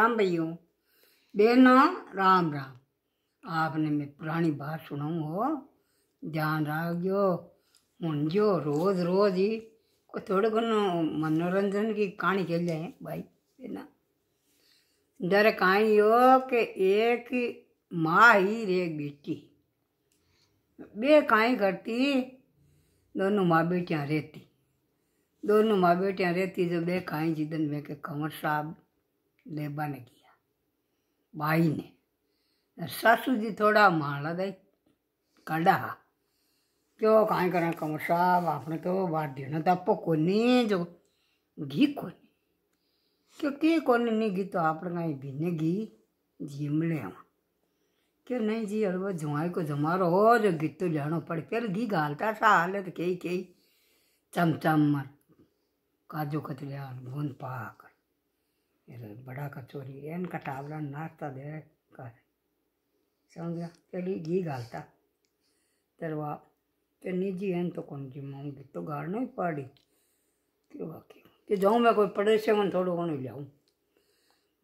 राम भैया बहनों राम राम आपने मैं पुरानी बात सुनाऊँ हो ध्यान रखियो हूँ जो रोज रोज ही को थोड़े घनो मनोरंजन की कहानी खेल जाए भाई ना डर कहानी हो कि एक माँ ही एक बेटी बे कहानी करती दोनों माँ बेटियाँ रहती दोनों माँ बेटियाँ रहती जो तो बे कहानी जिदन में के कंवर साहब लेबा ने किया बाई ने सासू जी थोड़ा माला दे काढ़ा क्यों काय करा कमर साहब आपने तो बार देना तो आपको कोनी जो घी कोनी क्यों कोनी नहीं घी तो आप लोग बिने घी जिमले हम क्यों नहीं जी अरे वो जुआई को जमा रो जो घी तो लेना पड़े पहले घी गालता सा हाल है तो कई कई चमचम मर काजू कतले भून पाकर बड़ा कचोरी एन कटावला नाचता दे कर समझ गया चली घी घालता तरवा ते निजी एन तो कौन जी तो गाड़ना ही पड़ी क्यों बाकी कि जाऊँ मैं कोई पड़े से मन थोड़ो कौन जाऊँ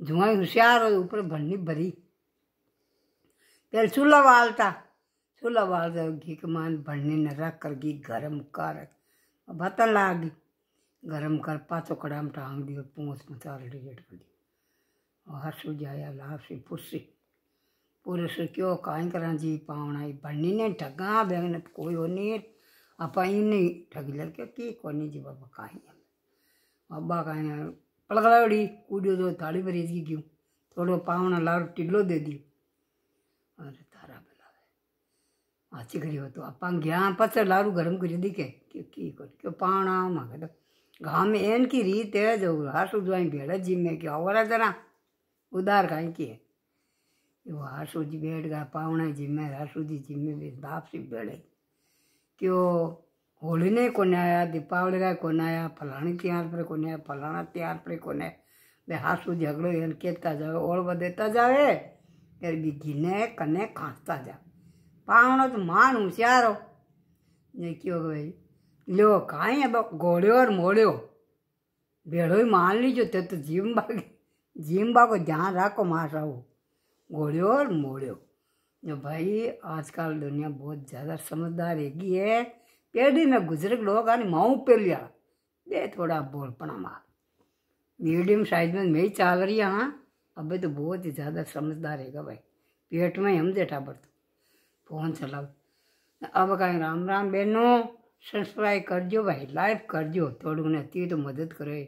धुआं होशियार हो ऊपर भरनी भरी तेल चूल्हा बालता चूल्हा बालता घी के मान भरने न रख कर घी गर्म कर भतन लागी गरम कर पातो में टांग दियो पूछ मचाल डिगेट कर दियो और हसु जाया लासी पुस्सी पुरुष क्यों काई करा जी पावना ही ने ठगा बेंगन कोई हो नहीं अपाई नहीं ठग लड़के की कोनी जी बाबा काई बाबा काई ने पड़कलाड़ी कूडियो जो थाली भरी की क्यों थोड़ो पावना लार टिल्लो दे दियो अरे तारा बलावे अच्छी करी हो तो आप ज्ञान पत्थर लारू गरम करी दिखे क्यों की क्यों पावना मांगे तो घाम एन की रीत है जो हास उद्वाई भेड़ जिम्मे में क्या हो रहा जना उदार काई की है वो हासू जी बैठ गया पावना जिम्मे में हासू जी जिम में बाप से भेड़े क्यों होली ने कोने आया दीपावली का कोने आया फलाने त्यौहार पर कोने आया फलाना त्यौहार पर कोने वे हासू झगड़ो यार कहता जावे और बदेता जावे यार बिघिने कने खांसता जा पावनो तो मान होशियार हो ये क्यों भाई लो कहीं अब गोड़ो और मोड़ो भेड़ो ही मान लीजो तो तो जीम्बा जीम्बा को ध्यान रखो मार रहा हो गोड़ो और मोड़ो जो भाई आजकल दुनिया बहुत ज़्यादा समझदार हैगी है पेड़ी में गुजरक लोग आने माऊ पे लिया दे थोड़ा बोल पड़ा मार मीडियम साइज में मैं ही चाल रही हाँ अबे तो बहुत ही ज़्यादा समझदार हैगा भाई पेट में हम जेठा बरतो फोन चलाओ अब कहीं राम राम बहनों સબસ્ક્રાઈબ કરજો ભાઈ લાઈક કરજો થોડું નથી તો મદદ કરે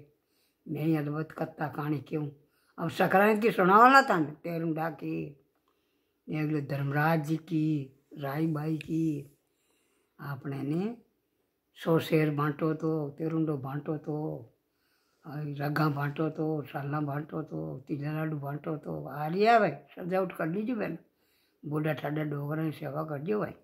મેં અલબત કરતા કાણી કેવું अब संक्रांति की सुनावाना था ना तेरुंडा की अगले धर्मराज जी की राई बाई की આપણે ને સો શેર બાંટો તો તેરુંડો બાંટો તો રગા બાંટો તો સાલના બાંટો તો તિલાલાડુ બાંટો તો હારી આવે સજાવટ કરી દીજો બેન બુઢા ઠાડા ડોગરાની સેવા કરજો ભાઈ